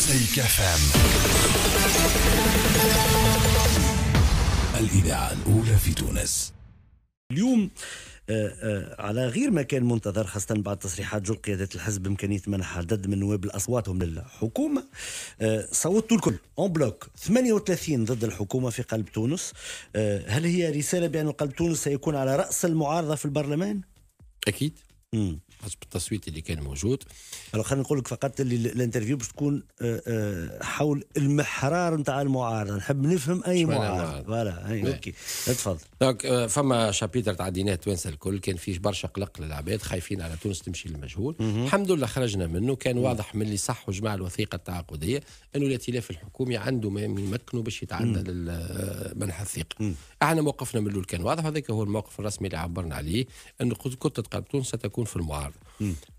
مزيكا فام الإذاعة الأولى في تونس اليوم آه، آه، على غير ما كان منتظر خاصة بعد تصريحات جل قيادة الحزب بإمكانية منح عدد من نواب أصواتهم للحكومة آه، صوتوا الكل أون بلوك 38 ضد الحكومة في قلب تونس هل هي رسالة بأن قلب تونس سيكون على رأس المعارضة في البرلمان؟ أكيد مم. حسب التصويت اللي كان موجود خلينا نقول لك فقط اللي الانترفيو باش تكون آه، آه، حول المحرار نتاع المعارضه نحب نفهم اي معارضه فوالا اي نعم. اوكي تفضل دونك euh, فما شابيتر تاع دينات تونس الكل كان فيه برشا قلق للعباد خايفين على تونس تمشي للمجهول الحمد لله خرجنا منه كان واضح من اللي صح وجمع الوثيقه التعاقديه انه الائتلاف الحكومي عنده ما يمكنه باش يتعدى لمنح آه، الثقه احنا موقفنا من الاول كان واضح هذاك هو الموقف الرسمي اللي عبرنا عليه انه كتله قلب تونس ستكون في المعارضه المعارضه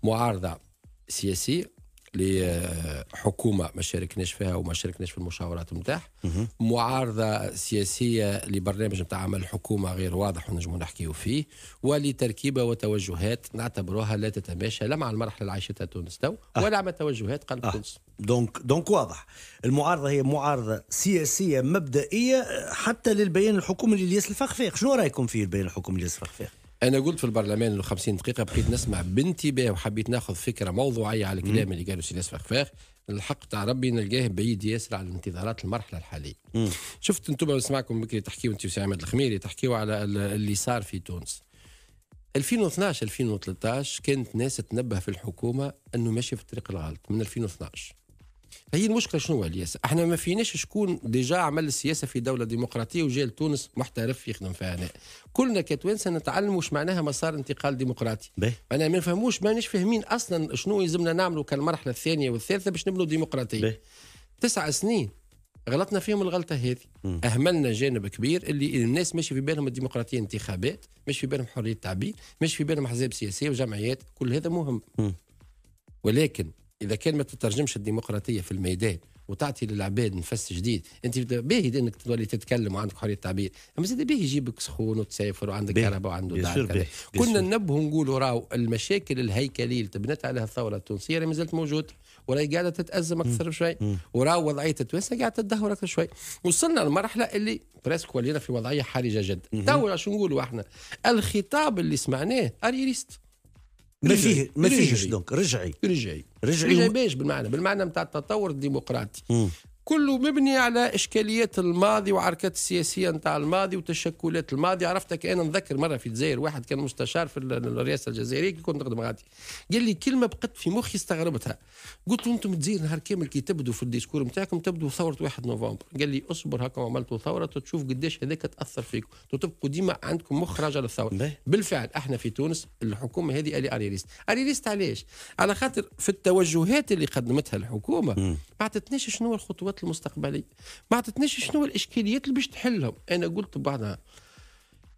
معارضه سياسيه لحكومه ما شاركناش فيها وما شاركناش في المشاورات نتاعها معارضه سياسيه لبرنامج نتاع عمل الحكومه غير واضح ونجمو نحكيو فيه ولتركيبه وتوجهات نعتبروها لا تتماشى لا مع المرحله اللي عايشتها تونس تو آه. ولا مع توجهات قلب آه. تونس دونك دونك واضح المعارضه هي معارضه سياسيه مبدئيه آه، حتى للبيان الحكومي للياس الفخفاق شنو رايكم في البيان الحكومي للياس الفخفاق انا قلت في البرلمان انه 50 دقيقه بقيت نسمع بانتباه وحبيت ناخذ فكره موضوعيه على الكلام اللي قالوا سي فخفاخ الحق تاع ربي نلقاه بعيد ياسر على انتظارات المرحله الحاليه شفت انتم نسمعكم بكري تحكيوا انت عماد الخميري تحكيوا على اللي صار في تونس 2012 2013 كانت ناس تنبه في الحكومه انه ماشي في الطريق الغلط من 2012 هي المشكله شنو الياسا احنا ما فيناش شكون ديجا عمل السياسه في دوله ديمقراطيه وجا لتونس محترف يخدم فيها هنا. كلنا كتوانسه نتعلموا واش معناها مسار انتقال ديمقراطي انا ما نفهموش مانيش فاهمين اصلا شنو يلزمنا نعملوا كالمرحله الثانيه والثالثه باش نبنوا ديمقراطيه تسع سنين غلطنا فيهم الغلطه هذه اهملنا جانب كبير اللي الناس ماشي في بالهم الديمقراطيه انتخابات مش في بالهم حريه التعبير مش في بالهم احزاب سياسيه وجمعيات كل هذا مهم م. ولكن اذا كان ما تترجمش الديمقراطيه في الميدان وتعطي للعباد نفس جديد انت باهي انك تولي تتكلم وعندك حريه التعبير اما زاد باهي يجيبك سخون وتسافر وعندك كهرباء وعنده دعم كنا ننبهوا نقولوا راهو المشاكل الهيكليه اللي تبنت عليها الثوره التونسيه ما مازالت موجوده وراهي قاعده تتازم اكثر بشوي وراهو وضعيه تونس قاعده تدهور اكثر شوي وصلنا لمرحله اللي بريسك ولينا في وضعيه حرجه جدا تو شو نقولوا احنا الخطاب اللي سمعناه اريريست ما فيه ما فيهش دونك رجعي رجعي رجعي, رجعي باش بالمعنى بالمعنى نتاع التطور الديمقراطي كله مبني على إشكاليات الماضي وعركات السياسية نتاع الماضي وتشكلات الماضي عرفتك أنا نذكر مرة في الجزائر واحد كان مستشار في الرئاسة الجزائرية كنت نخدم غادي قال لي كلمة بقت في مخي استغربتها قلت له أنتم الجزائر نهار كامل كي تبدوا في الديسكور نتاعكم تبدوا ثورة 1 نوفمبر قال لي أصبر هكا عملتوا ثورة تشوف قداش هذاك تأثر فيكم تبقوا ديما عندكم مخ راجع للثورة بالفعل احنا في تونس الحكومة هذه ألي أريريست أريريست علاش على خاطر في التوجهات اللي قدمتها الحكومة ما عطتناش شنو الخطوات الصعوبات المستقبليه ما عطتنيش شنو الاشكاليات اللي باش تحلهم انا قلت بعدها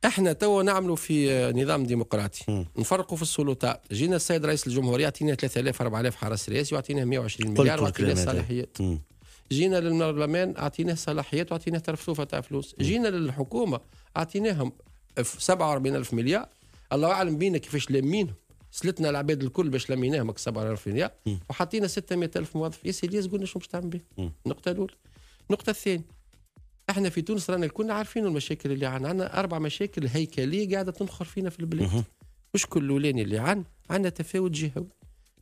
احنا توا نعملوا في نظام ديمقراطي نفرقوا في السلطات جينا السيد رئيس الجمهوريه يعطينا 3000 4000 حرس رئاسي واعطينا 120 مليار ويعطينا صلاحيات جينا للبرلمان اعطيناه صلاحيات واعطيناه ترفسوفه تاع فلوس جينا للحكومه اعطيناهم 47000 مليار الله اعلم بينا كيفاش لامينهم سلتنا العباد الكل باش لميناهم كسب على رفينيا وحطينا 600 الف موظف يا سيدي قلنا شنو باش تعمل به النقطه الاولى النقطه الثانيه احنا في تونس رانا الكل عارفين المشاكل اللي عندنا عندنا اربع مشاكل هيكليه قاعده تنخر فينا في البلاد مش كل الاولاني اللي عندنا عندنا تفاوت جهوي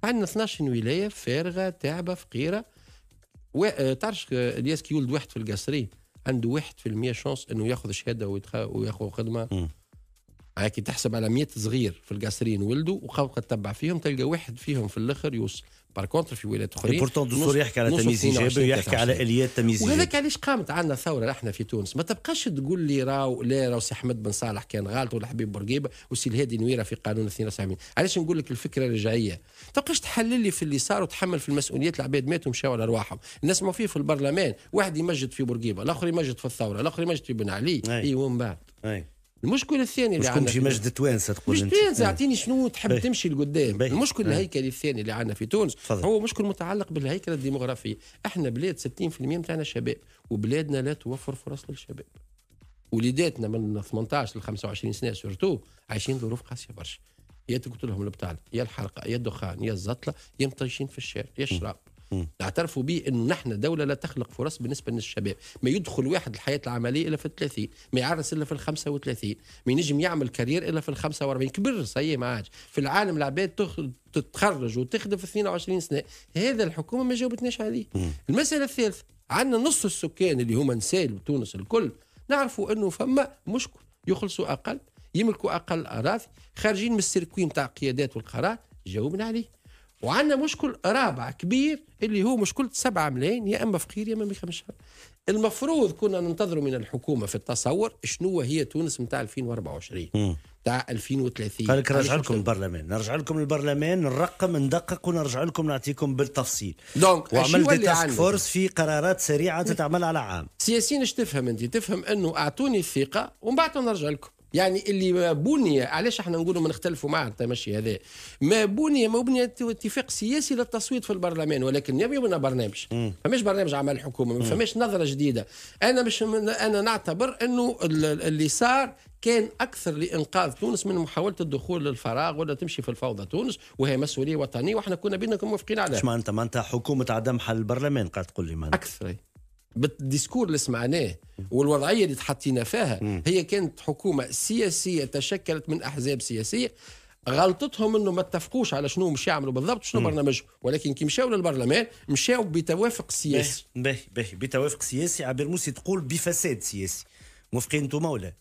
عندنا 12 ولايه فارغه تاعبه فقيره و... آه، تعرف آه، الياس كي يولد واحد في القصرين عنده واحد في المية شانس انه ياخذ شهاده وياخذ خدمه كي تحسب على 100 صغير في القصرين ولدوا وقوقة تتبع فيهم تلقى واحد فيهم في الاخر يوصل بار كونتر في ولايات اخرين بورتون دستور يحكي على تمييز ايجابي ويحكي على اليات تمييز ايجابي وهذاك علاش قامت عندنا ثوره احنا في تونس ما تبقاش تقول لي راو لا راو سي احمد بن صالح كان غالط ولا حبيب بورقيبه وسي الهادي نويره في قانون 72 علاش نقول لك الفكره رجعيه ما تبقاش تحلل لي في اللي صار وتحمل في المسؤوليات العباد ماتوا مشاو على ارواحهم الناس ما فيه في البرلمان واحد يمجد في بورقيبه الاخر يمجد في الثوره الاخر يمجد في بن علي اي ومن بعد أي. المشكل الثاني اللي عندنا في مجد توانسه تقول مش توانسه إيه. اعطيني شنو تحب تمشي لقدام المشكل إيه. الهيكلي الثاني اللي عندنا في تونس فضل. هو مشكل متعلق بالهيكله الديموغرافيه احنا بلاد 60% نتاعنا شباب وبلادنا لا توفر فرص للشباب وليداتنا من 18 ل 25 سنه سورتو عايشين ظروف قاسيه برشا يا لهم البطاله يا الحرقه يا الدخان يا الزطله يا مطيشين في الشارع يا الشراب نعترفوا به انه نحن دوله لا تخلق فرص بالنسبه للشباب ما يدخل واحد الحياه العمليه الا في 30 ما يعرس الا في ال 35 ما ينجم يعمل كارير الا في ال 45 كبر سي ما عادش في العالم العباد تتخرج وتخدم في 22 سنه هذا الحكومه ما جاوبتناش عليه المساله الثالثه عندنا نص السكان اللي هما نساء بتونس الكل نعرفوا انه فما مشكل يخلصوا اقل يملكوا اقل اراضي خارجين من السيركوي نتاع القيادات والقرار جاوبنا عليه وعندنا مشكل رابع كبير اللي هو مشكلة 7 ملايين يا أما فقير يا أما ما يخمش المفروض كنا ننتظروا من الحكومة في التصور شنو هي تونس نتاع 2024 تاع 2030 قال لك نرجع لكم البرلمان نرجع لكم البرلمان نرقم ندقق ونرجع لكم نعطيكم بالتفصيل دونك وعملت تاسك فورس في قرارات سريعه تتعمل على عام سياسيين اش تفهم انت تفهم انه اعطوني الثقه ومن بعد نرجع لكم يعني اللي بني علاش احنا نقولوا ما نختلفوا مع التمشي هذا ما بني ما بني اتفاق سياسي للتصويت في البرلمان ولكن بنا برنامج فماش برنامج عمل الحكومه ما فماش نظره جديده انا مش انا نعتبر انه اللي صار كان اكثر لانقاذ تونس من محاوله الدخول للفراغ ولا تمشي في الفوضى تونس وهي مسؤوليه وطنيه واحنا كنا بينكم موافقين عليها. اش معناتها انت حكومه عدم حل البرلمان قاعد تقول لي معناتها. اكثر بالديسكور اللي سمعناه والوضعيه اللي تحطينا فيها هي كانت حكومه سياسيه تشكلت من احزاب سياسيه غلطتهم انه ما اتفقوش على شنو مش يعملوا بالضبط شنو برنامجهم ولكن كي مشاو للبرلمان مشاو بتوافق سياسي باهي باهي بتوافق سياسي عبير موسي تقول بفساد سياسي موافقين انتم ولا؟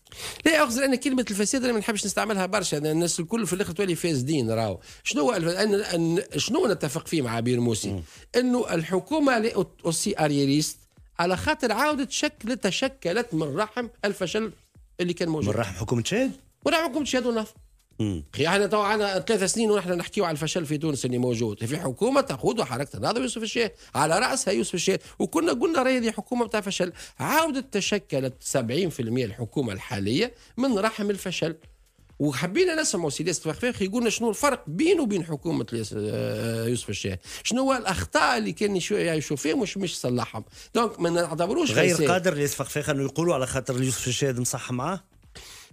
لا اخزر انا كلمه الفساد انا ما نحبش نستعملها برشا لان الناس الكل في الاخر تولي فاسدين راهو شنو هو أن أن شنو نتفق فيه مع عبير موسي؟ انه الحكومه أوسي ارييست على خاطر عاودت شكلت تشكلت من رحم الفشل اللي كان موجود من رحم حكومه شاد؟ من رحم حكومه شاد ونف اخي احنا تو عندنا ثلاث سنين ونحن نحكيو على الفشل في تونس اللي موجود في حكومه تقودها حركه النهضه يوسف الشيخ على راسها يوسف الشيخ وكنا قلنا راهي هذه حكومه بتاع فشل عاودت تشكلت 70% الحكومه الحاليه من رحم الفشل وحبينا نسمعوا سي ياسر فخفاخ يقولنا شنو الفرق بينه وبين حكومه آه، يوسف الشاه شنو هو الاخطاء اللي كان يشوف فيهم مش مش صلحهم دونك ما نعتبروش غير فساد. قادر ياسر فخفاخ انه يقولوا على خاطر يوسف الشاه مصح معاه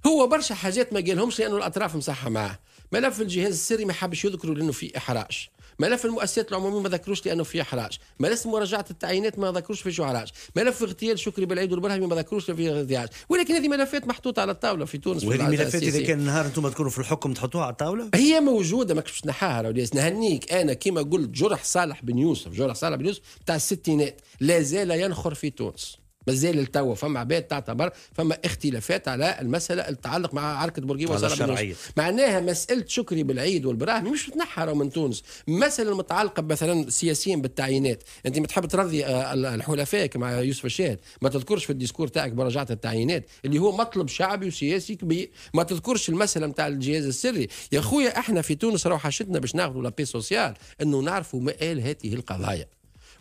هو برشا حاجات ما قالهمش لانه الاطراف مصحه معاه ملف الجهاز السري ما حبش يذكروا لانه في احراج ملف المؤسسات العموميه ما ذكروش لانه في احراج ملف مراجعه التعيينات ما ذكروش في احراج ملف اغتيال شكري بالعيد والبرهمي ما ذكروش في احراج ولكن هذه ملفات محطوطه على الطاوله في تونس وهذه الملفات اذا كان نهار انتم تكونوا في الحكم تحطوها على الطاوله هي موجوده ماكش باش نحاها نهنيك انا كما قلت جرح صالح بن يوسف جرح صالح بن يوسف تاع الستينات لا زال ينخر في تونس مازال لتوا فما عباد تعتبر فما اختلافات على المساله التعلق مع عركه بورقيبه الشرعيه معناها مساله شكري بالعيد والبراهمي مش متنحره من تونس المساله المتعلقه مثلا سياسيا بالتعيينات انت ما تحب ترضي آه، الحلفاء مع يوسف الشاهد ما تذكرش في الديسكور تاعك براجعه التعيينات اللي هو مطلب شعبي وسياسي كبير ما تذكرش المساله نتاع الجهاز السري يا خويا احنا في تونس روحشتنا باش ناخذوا لابي سوسيال انه نعرفوا ما قال هذه القضايا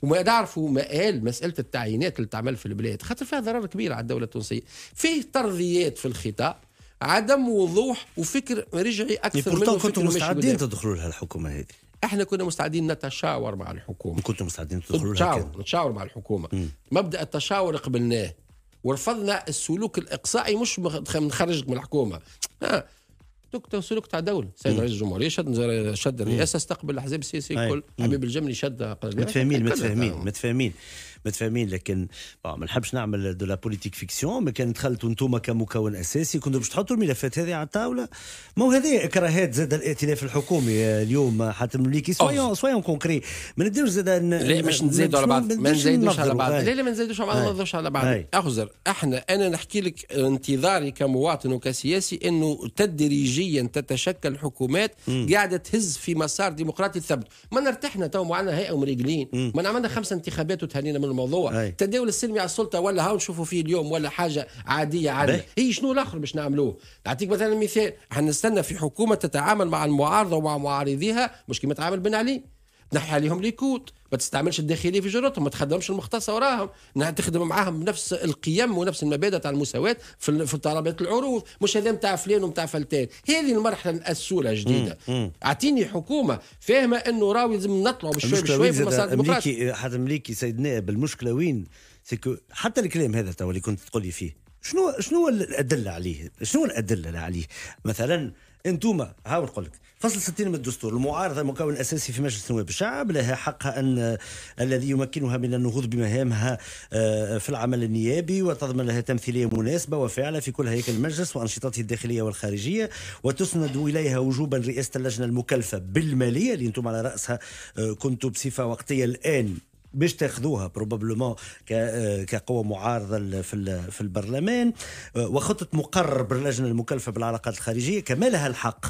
وما تعرفوا مآل مسألة التعيينات اللي تعمل في البلاد خاطر فيها ضرر كبير على الدولة التونسية فيه ترضيات في الخطاب عدم وضوح وفكر رجعي اكثر من كنتم مستعدين تدخلوا لها الحكومه هذه احنا كنا مستعدين نتشاور مع الحكومه كنتم مستعدين تدخلوا لها نتشاور مع الحكومه م. مبدا التشاور قبلناه ورفضنا السلوك الاقصائي مش نخرجك من الحكومه سلوك تاع دوله سيد رئيس الجمهوريه شد شد الرئاسه استقبل الاحزاب السياسيه الكل حبيب الجملي شد متفاهمين متفاهمين متفاهمين متفاهمين لكن ما نحبش نعمل دو لا بوليتيك فيكسيون ما كان دخلتوا انتم كمكون اساسي كنتوا باش تحطوا الملفات هذه على الطاوله ما هو هذه اكراهات زاد الائتلاف الحكومي آه، اليوم حاتم المليكي سويون سويون كونكري ما نديروش زاد لا باش نزيدوا على بعض ما نزيدوش على بعض لا لا ما نزيدوش على بعض ما نزيدوش على بعض اخزر احنا انا نحكي لك انتظاري كمواطن وكسياسي انه تدريجيا تتشكل حكومات قاعده تهز في مسار ديمقراطي ثبت ما نرتحنا تو معنا هيئه ومريقلين ما عملنا خمسه انتخابات وتهنينا من الموضوع أي. التداول السلمي على السلطه ولا هاو نشوفوا فيه اليوم ولا حاجه عاديه عاديه هي شنو الاخر باش نعملوه نعطيك مثلا مثال حنستنى في حكومه تتعامل مع المعارضه ومع معارضيها مش كيما تعامل بن علي تنحي عليهم ليكوت ما تستعملش الداخليه في جرتهم ما تخدمش المختصه وراهم انها تخدم معاهم نفس القيم ونفس المبادئ تاع المساواه في في طلبات العروض مش هذا نتاع فلان ونتاع فلتان هذه المرحله ناسولها جديده اعطيني حكومه فاهمه انه راهو لازم نطلعوا بشوي بشوي في المسار الديمقراطي حتى مليكي سيد نائب المشكله وين سيكو حتى الكلام هذا توا اللي كنت تقول لي فيه شنو شنو الادله عليه؟ شنو الادله عليه؟ مثلا انتوما هاو نقول لك فصل 60 من الدستور المعارضه مكون اساسي في مجلس نواب الشعب لها حقها ان الذي يمكنها من النهوض بمهامها آه، في العمل النيابي وتضمن لها تمثيليه مناسبه وفعاله في كل هيكل المجلس وانشطته الداخليه والخارجيه وتسند اليها وجوبا رئاسه اللجنه المكلفه بالماليه اللي انتم على راسها آه، كنتوا بصفه وقتيه الان باش تاخذوها بروبابلومون آه، كقوه معارضه في في البرلمان آه، وخطه مقرر باللجنه المكلفه بالعلاقات الخارجيه كما لها الحق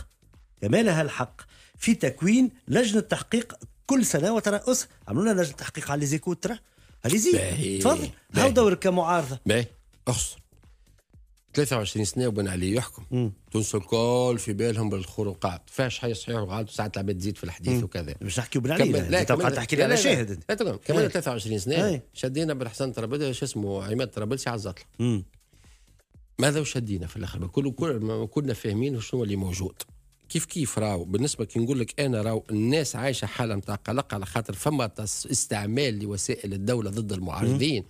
كما لها الحق في تكوين لجنه تحقيق كل سنه وترأس عملوا لنا لجنه تحقيق على ليزيكوت ترى هليزي تفضل هاو دورك كمعارضه باهي اخسر 23 سنه وبن علي يحكم تونس الكل في بالهم بالخروقات فاش حي صحيح وغلط وساعات العباد تزيد في الحديث وكذا مش نحكي بن علي لا تبقى تحكي لي على شاهد لا كمان إيه. 23 سنه إيه. شدينا بالحسن طرابلسي شو اسمه عماد طرابلسي على الزطل ماذا وشدينا في الاخر كل كنا فاهمين شنو اللي موجود كيف كيف راو بالنسبه كي نقول لك انا راو الناس عايشه حاله نتاع قلق على خاطر فما استعمال لوسائل الدوله ضد المعارضين مم.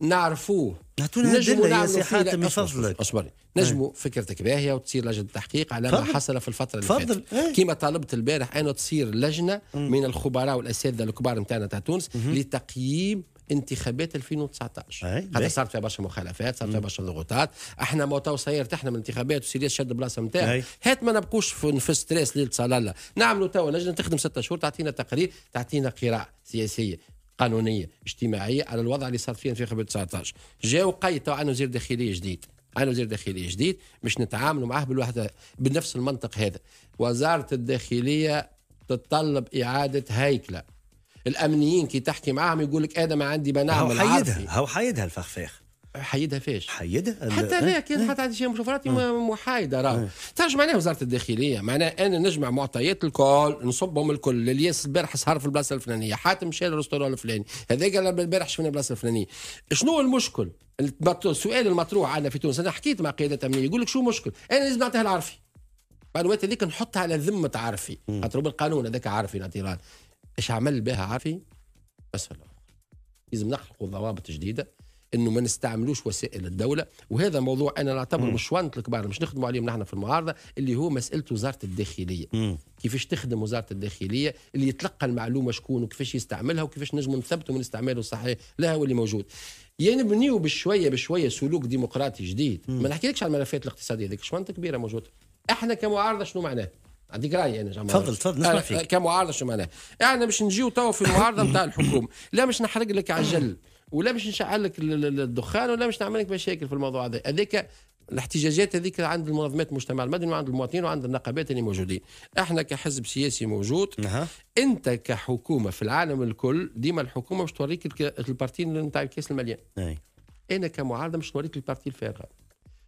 نعرفوه نجموا نعملوا من فضلك اصبري نجموا فكرتك باهيه وتصير لجنه تحقيق على ما حصل في الفتره اللي فاتت ايه؟ كما طالبت البارح انه تصير لجنه مم. من الخبراء والاساتذه الكبار نتاعنا تاع تونس لتقييم انتخابات 2019 هذا صارت فيها برشا مخالفات صارت فيها برشا ضغوطات احنا ما تو صاير تحنا من الانتخابات وسيريس شد بلاصه نتاعها هات ما نبقوش في, في ستريس ليله صلاله نعملوا توا لجنه تخدم ستة شهور تعطينا تقرير تعطينا قراءه سياسيه قانونيه اجتماعيه على الوضع اللي صار فيه 2019 19 جاء وقيد طبعا عندنا وزير داخليه جديد انا وزير داخلية جديد باش نتعاملوا معاه بالوحدة بنفس المنطق هذا وزارة الداخلية تتطلب إعادة هيكلة الأمنيين كي تحكي معاهم يقول لك أنا ما عندي ما نعمل هو حيدها هو حيدها الفخفاخ حيدها فاش حيدها حتى لا إيه، كان إيه. حتى عندي شي مشوفرات آه. محايده راه ترجع معناها وزاره الداخليه معناها انا نجمع معطيات الكل نصبهم الكل الياس البارح سهر في البلاصه الفلانيه حاتم شال الرستور الفلاني هذاك البارح شفنا البلاصه الفلانيه شنو المشكل السؤال المطروح عندنا في تونس انا حكيت مع قيادات امنيه يقول لك شو المشكل انا لازم نعطيها العرفي الوقت هذيك نحطها على ذمه عرفي خاطر بالقانون هذاك عرفي الاعتراض ايش عمل بها عرفي بس لازم نخلقوا ضوابط جديده انه ما نستعملوش وسائل الدوله وهذا موضوع انا نعتبره مش شوانت الكبار مش نخدموا عليهم نحن في المعارضه اللي هو مساله وزاره الداخليه كيفاش تخدم وزاره الداخليه اللي يتلقى المعلومه شكون وكيفاش يستعملها وكيفاش نجم نثبتوا من استعماله الصحيح لها واللي موجود يعني بنيو بشويه بشويه سلوك ديمقراطي جديد ما نحكيلكش على الملفات الاقتصاديه هذيك شوانت كبيره موجوده احنا كمعارضه شنو معناه؟ عندك راي انا تفضل تفضل نسمع فيك كمعارضه شو معناها؟ احنا يعني باش نجيو توا في المعارضه نتاع الحكومه لا مش نحرق لك عجل ولا باش نشعل لك الدخان ولا باش نعمل لك مشاكل في الموضوع هذا هذاك الاحتجاجات هذيك عند المنظمات المجتمع المدني وعند المواطنين وعند النقابات اللي موجودين احنا كحزب سياسي موجود أه. انت كحكومه في العالم الكل ديما الحكومه باش توريك البارتي نتاع الكاس المليان أي. انا كمعارضه مش نوريك البارتي الفارغه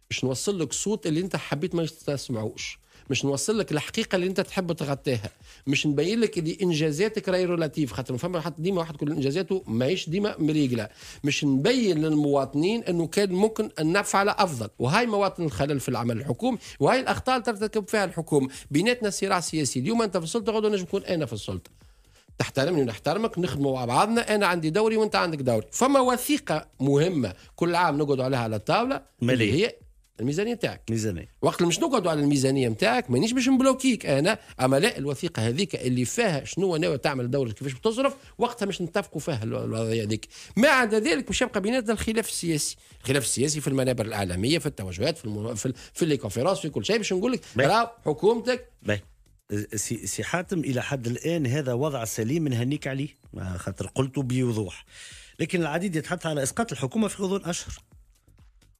باش نوصل لك صوت اللي انت حبيت ما تسمعوش مش نوصل لك الحقيقه اللي انت تحب تغطيها مش نبين لك اللي انجازاتك راهي ريلاتيف خاطر فما حتى ديما واحد كل انجازاته ماهيش ديما مريقله مش نبين للمواطنين انه كان ممكن ان نفعل افضل وهاي مواطن الخلل في العمل الحكومي وهاي الاخطاء اللي ترتكب فيها الحكومه بيناتنا صراع سياسي اليوم انت في السلطه غدا نجم انا في السلطه تحترمني ونحترمك نخدموا مع بعضنا انا عندي دوري وانت عندك دوري فما وثيقه مهمه كل عام نقعد عليها على الطاوله اللي هي الميزانيه نتاعك ميزانيه وقت اللي مش نقعدوا على الميزانيه نتاعك مانيش باش نبلوكيك انا اما لا الوثيقه هذيك اللي فيها شنو ناوي تعمل الدوله كيفاش بتصرف وقتها مش نتفقوا فيها الوضعيه هذيك ما عدا ذلك مش يبقى بيناتنا الخلاف السياسي الخلاف السياسي في المنابر الاعلاميه في التوجهات في المو... في, ال... في لي كونفيرونس في كل شيء باش نقول لك حكومتك باي. سي حاتم الى حد الان هذا وضع سليم نهنيك عليه خاطر قلت بوضوح لكن العديد يتحدث على اسقاط الحكومه في غضون اشهر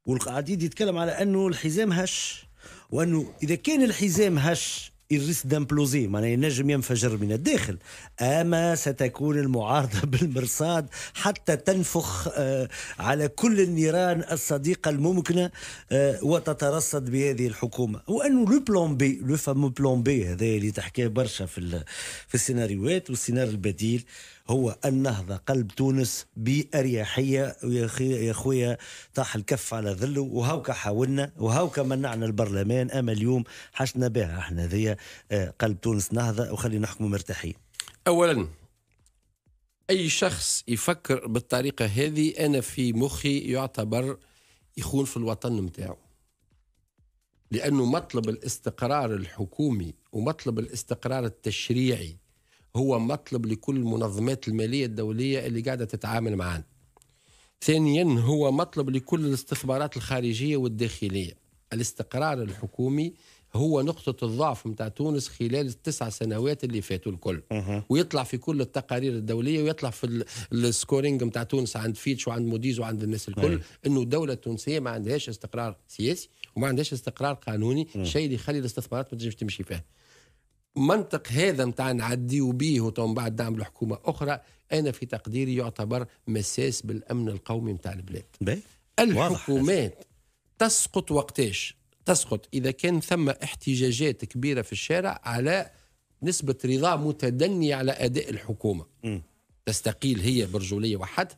والقعديد يتكلم على انه الحزام هش وانه اذا كان الحزام هش الريس دامبلوزي معناها ينجم ينفجر من الداخل اما ستكون المعارضه بالمرصاد حتى تنفخ آه، على كل النيران الصديقه الممكنه آه، وتترصد بهذه الحكومه وانه لو بلان بي لو فامو بلان بي هذا اللي تحكيه برشا في في السيناريوهات والسيناريو البديل هو النهضه قلب تونس باريحيه يا خويا طاح الكف على ظله وهاوكا حاولنا وهاوكا منعنا البرلمان اما اليوم حشنا بها احنا ذي قلب تونس نهضه وخلينا نحكموا مرتاحين اولا اي شخص يفكر بالطريقه هذه انا في مخي يعتبر يخون في الوطن نتاعو لانه مطلب الاستقرار الحكومي ومطلب الاستقرار التشريعي هو مطلب لكل المنظمات الماليه الدوليه اللي قاعده تتعامل معانا ثانيا هو مطلب لكل الاستخبارات الخارجيه والداخليه الاستقرار الحكومي هو نقطة الضعف متاع تونس خلال التسع سنوات اللي فاتوا الكل ويطلع في كل التقارير الدولية ويطلع في السكورينج متاع تونس عند فيتش وعند موديز وعند الناس الكل أيوه. أنه الدولة التونسية ما عندهاش استقرار سياسي وما عندهاش استقرار قانوني شيء اللي يخلي الاستثمارات ما تنجمش تمشي فيه منطق هذا نتاع نعديو به ومن بعد دعم حكومة أخرى أنا في تقديري يعتبر مساس بالأمن القومي نتاع البلاد الحكومات تسقط وقتاش تسقط إذا كان ثم احتجاجات كبيرة في الشارع على نسبة رضا متدني على أداء الحكومة م. تستقيل هي برجولية وحدها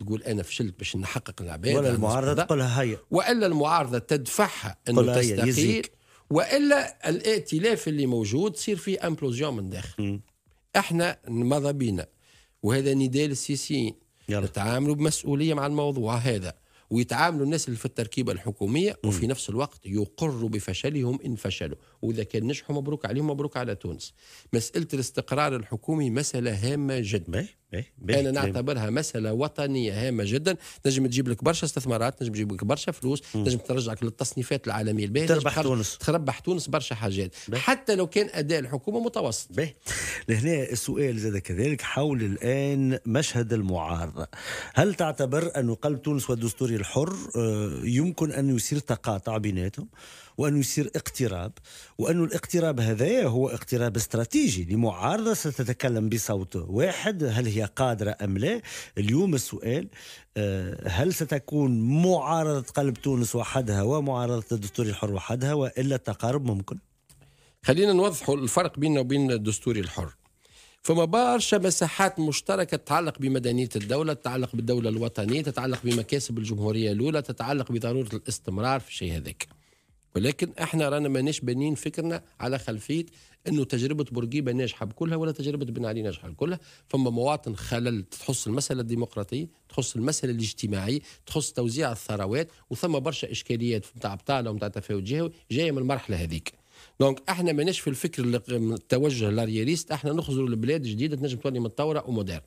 تقول أنا فشلت باش نحقق العباد ولا المعارضة تقولها هيا وإلا المعارضة تدفعها أنه تستقيل وإلا الائتلاف اللي موجود تصير فيه امبلوزيون من داخل م. احنا ماذا بينا وهذا نداء يلا نتعاملوا بمسؤولية مع الموضوع هذا ويتعاملوا الناس اللي في التركيبة الحكومية وفي نفس الوقت يقروا بفشلهم إن فشلوا واذا كان نجحوا مبروك عليهم مبروك على تونس مساله الاستقرار الحكومي مساله هامه جدا انا نعتبرها مساله وطنيه هامه جدا نجم تجيب لك برشا استثمارات نجم تجيب لك برشا فلوس مم. نجم ترجعك للتصنيفات العالميه الباهيه تربح تونس تربح تونس برشا حاجات بيه. حتى لو كان اداء الحكومه متوسط بيه. لهنا السؤال زاد كذلك حول الان مشهد المعارضه هل تعتبر ان قلب تونس والدستوري الحر آه، يمكن ان يصير تقاطع بيناتهم وأن يصير اقتراب وأن الاقتراب هذا هو اقتراب استراتيجي لمعارضة ستتكلم بصوت واحد هل هي قادرة أم لا اليوم السؤال آه، هل ستكون معارضة قلب تونس وحدها ومعارضة الدستور الحر وحدها وإلا التقارب ممكن خلينا نوضحوا الفرق بيننا وبين الدستور الحر فما برشا مساحات مشتركة تتعلق بمدنية الدولة تتعلق بالدولة الوطنية تتعلق بمكاسب الجمهورية الأولى تتعلق بضرورة الاستمرار في الشيء هذاك ولكن احنا رانا ماناش بنين فكرنا على خلفيه انه تجربه بورقيبه ناجحه بكلها ولا تجربه بن علي ناجحه بكلها فما مواطن خلل تخص المساله الديمقراطيه تخص المساله الاجتماعيه تخص توزيع الثروات وثم برشا اشكاليات نتاع بطاله ونتاع تفاوت جهوي جايه من المرحله هذيك دونك احنا ماناش في الفكر التوجه لارياليست، احنا نخزر البلاد جديده تنجم تولي متطوره ومودرن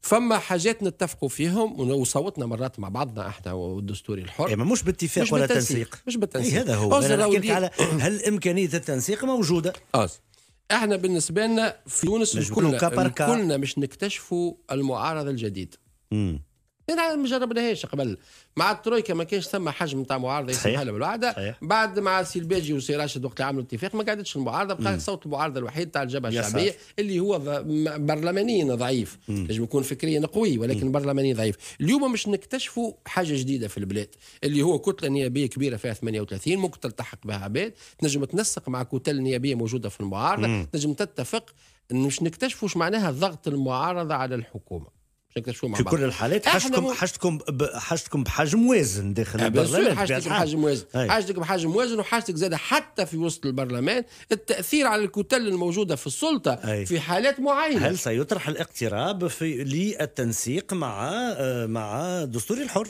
فما حاجات نتفقوا فيهم وصوتنا مرات مع بعضنا احنا والدستوري الحر يعني مش باتفاق مش ولا بتنسيق. تنسيق مش بالتنسيق إيه، هذا هو انا نحكي على هل امكانيه التنسيق موجوده أوز. احنا بالنسبه لنا في تونس كلنا كلنا مش نكتشفوا المعارضه الجديد مم. انا ما جربناهاش قبل مع الترويكا ما كانش ثم حجم نتاع معارضه يسمح لها بالوعده بعد مع الباجي وسي راشد وقت عملوا اتفاق ما قعدتش المعارضه بقى صوت المعارضه الوحيد تاع الجبهه الشعبيه اللي هو برلمانيا ضعيف لازم يكون فكريا قوي ولكن برلمانيا ضعيف اليوم مش نكتشفوا حاجه جديده في البلاد اللي هو كتله نيابيه كبيره فيها 38 ممكن تلتحق بها عباد تنجم تنسق مع كتل نيابيه موجوده في المعارضه تنجم تتفق مش نكتشفوا معناها ضغط المعارضه على الحكومه مع بعض في كل الحالات حاجتكم حاجتكم حاجتكم بحجم وازن داخل آه، البرلمان حاجتك بحجم وازن حاجتك بحجم وازن وحاجتك زاده حتى في وسط البرلمان التاثير على الكتل الموجوده في السلطه أي. في حالات معينه هل سيطرح الاقتراب في للتنسيق مع آه، مع دستور الحر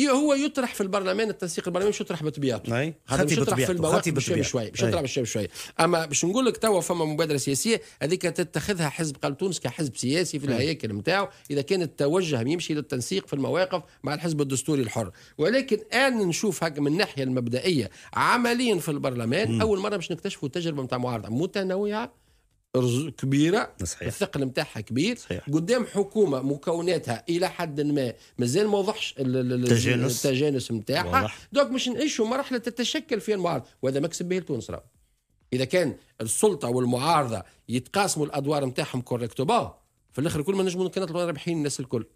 هو يطرح في البرلمان التنسيق البرلماني مش يطرح بطبيعته هذا مش يطرح في البواقي بالشوي شوي مش يطرح بشوي بشوي اما باش نقول لك توا فما مبادره سياسيه هذيك تتخذها حزب قلب تونس كحزب سياسي في الهياكل نتاعو اذا كان التوجه يمشي للتنسيق في المواقف مع الحزب الدستوري الحر ولكن انا نشوف هك من الناحيه المبدئيه عمليا في البرلمان م. اول مره باش نكتشفوا التجربه نتاع معارضه متنوعه كبيره صحيح. الثقل نتاعها كبير صحيح. قدام حكومه مكوناتها الى حد ما مازال ما وضحش التجانس التجانس نتاعها دونك مش نعيشوا مرحله تتشكل فيها المعارضه وهذا مكسب به لتونس راه اذا كان السلطه والمعارضه يتقاسموا الادوار نتاعهم كوريكتومون في الاخر الكل ما نجموا نكون رابحين الناس الكل